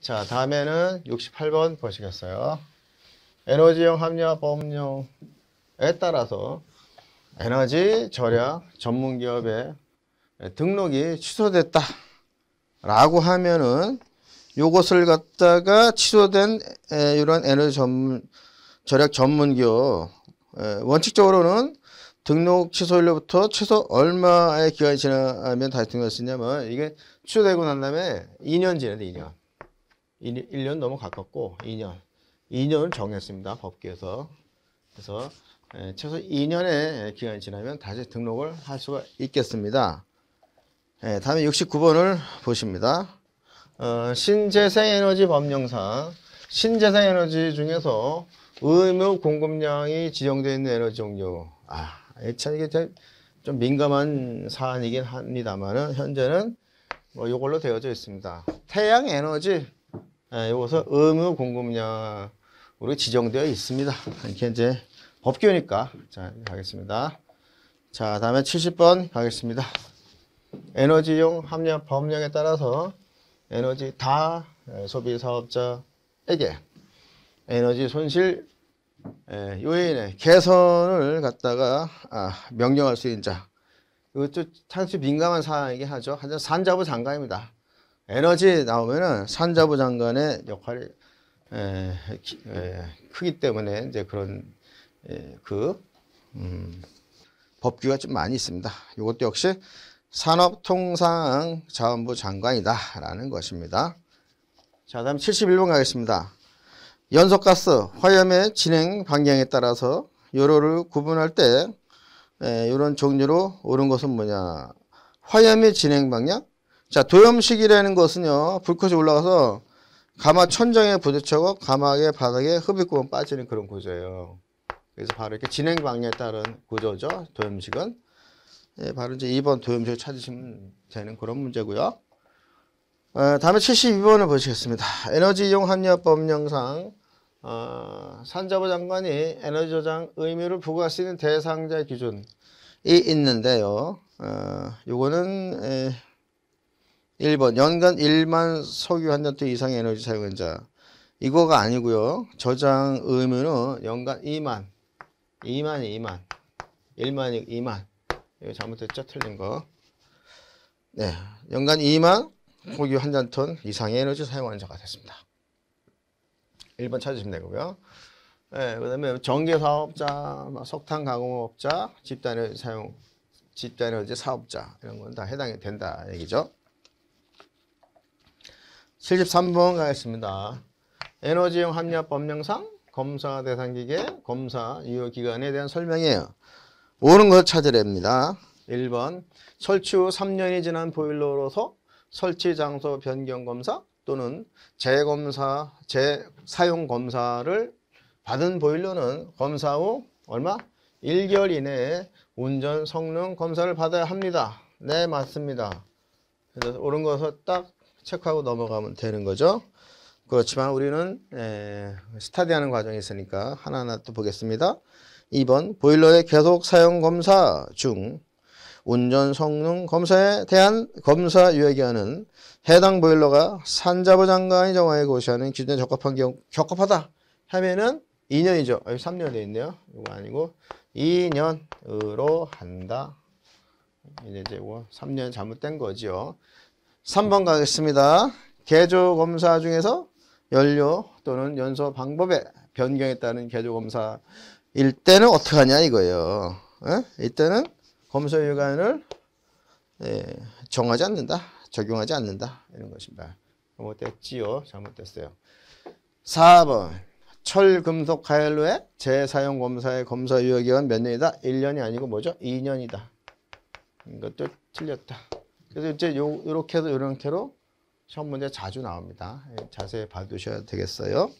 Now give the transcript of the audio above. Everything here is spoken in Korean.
자, 다음에는 68번 보시겠어요. 에너지형 합리화 법령에 따라서 에너지 절약 전문기업의 등록이 취소됐다 라고 하면은 요것을 갖다가 취소된 이런 에너지 전문, 절약 전문기업 원칙적으로는 등록 취소일로부터 최소 얼마의 기간이 지나면 다시 등록할 수 있냐면 이게 취소되고 난 다음에 2년 지나야 돼 2년 1, 년 너무 가깝고 2년. 2년을 정했습니다. 법규에서. 그래서 예, 최소 2년의 기간이 지나면 다시 등록을 할 수가 있겠습니다. 예, 다음에 69번을 보십니다. 어, 신재생에너지 법령상 신재생에너지 중에서 의무 공급량이 지정되어 있는 에너지 종류 아, 참 이게 좀 민감한 사안이긴 합니다만 현재는 뭐 이걸로 되어져 있습니다. 태양 에너지 이것은 예, 의무 공급량으로 지정되어 있습니다. 이렇게 이제 법규니까 자 가겠습니다. 자 다음에 70번 가겠습니다. 에너지용 함량 범량에 따라서 에너지 다 예, 소비 사업자에게 에너지 손실 예, 요인의 개선을 갖다가 아, 명령할 수 있는 자 이것도 탄수 민감한 사항이긴 하죠. 하지만 산자부 장관입니다. 에너지 나오면은 산자부 장관의 역할이 에, 에, 크기 때문에 이제 그런 에, 그 음, 법규가 좀 많이 있습니다. 이것도 역시 산업통상자원부 장관이다라는 것입니다. 자, 다음 71번 가겠습니다. 연석가스 화염의 진행 반경에 따라서 요로를 구분할 때 이런 종류로 옳은 것은 뭐냐? 화염의 진행 방향, 자, 도염식이라는 것은요. 불꽃이 올라가서 가마 천장에 부딪혀서 가마의 바닥에 흡입구멍 빠지는 그런 구조예요. 그래서 바로 이렇게 진행 방향에 따른 구조죠. 도염식은. 예, 바로 이제 2번 도염식을 찾으시면 되는 그런 문제고요. 어, 다음에 72번을 보시겠습니다. 에너지 이용 합리화 법령상 어, 산자부 장관이 에너지 저장 의무를 부과할 수 있는 대상자 기준이 있는데요. 어, 요거는 에, 1번 연간 1만 석유 한잔위 이상의 에너지 사용한 자 이거가 아니고요. 저장 의무는 연간 2만 2만 2만 1만 2만 이거 잘못됐죠? 틀린 거. 네, 연간 2만 석유 한 잔톤 이상의 에너지 사용 자가 됐습니다. 1번 찾으시면 되고요. 네, 그 다음에 전개사업자, 뭐 석탄 가공업자, 집단에 사용, 집단에너지 사업자 이런 건 다 해당이 된다 얘기죠. 73번 가겠습니다. 에너지용 합리화 법령상 검사 대상기계 검사 유효기간에 대한 설명이에요. 옳은 것 찾으랍니다. 1번 설치 후 3년이 지난 보일러로서 설치 장소 변경 검사 또는 재검사, 재사용 검사를 받은 보일러는 검사 후 얼마? 1개월 이내에 운전 성능 검사를 받아야 합니다. 네, 맞습니다. 그래서 옳은 것을 딱 체크하고 넘어가면 되는 거죠. 그렇지만 우리는 에, 스타디하는 과정이 있으니까 하나하나 또 보겠습니다. 2번 보일러의 계속 사용 검사 중 운전 성능 검사에 대한 검사 유예기한은 해당 보일러가 산자부 장관이 정하에 고시하는 기준에 적합한 경우 적합하다 하면은 2년이죠. 3년 돼 있네요. 이거 아니고 2년으로 한다. 이제 이거 3년 뭐 잘못된 거지 3번 가겠습니다. 개조 검사 중에서 연료 또는 연소 방법에 변경했다는 개조 검사 일 때는 어떻게 하냐 이거예요. 예? 이때는 검사 유관을 예, 정하지 않는다. 적용하지 않는다. 이런 것입니다. 잘못됐지요. 잘못됐어요. 4번 철금속 가열로의 재사용 검사의 검사 유효기간 몇 년이다? 1년이 아니고 뭐죠? 2년이다. 이것도 틀렸다. 그래서 이제 요, 요렇게 해서 요런 형태로 시험 문제 자주 나옵니다. 예, 자세히 봐두셔야 되겠어요.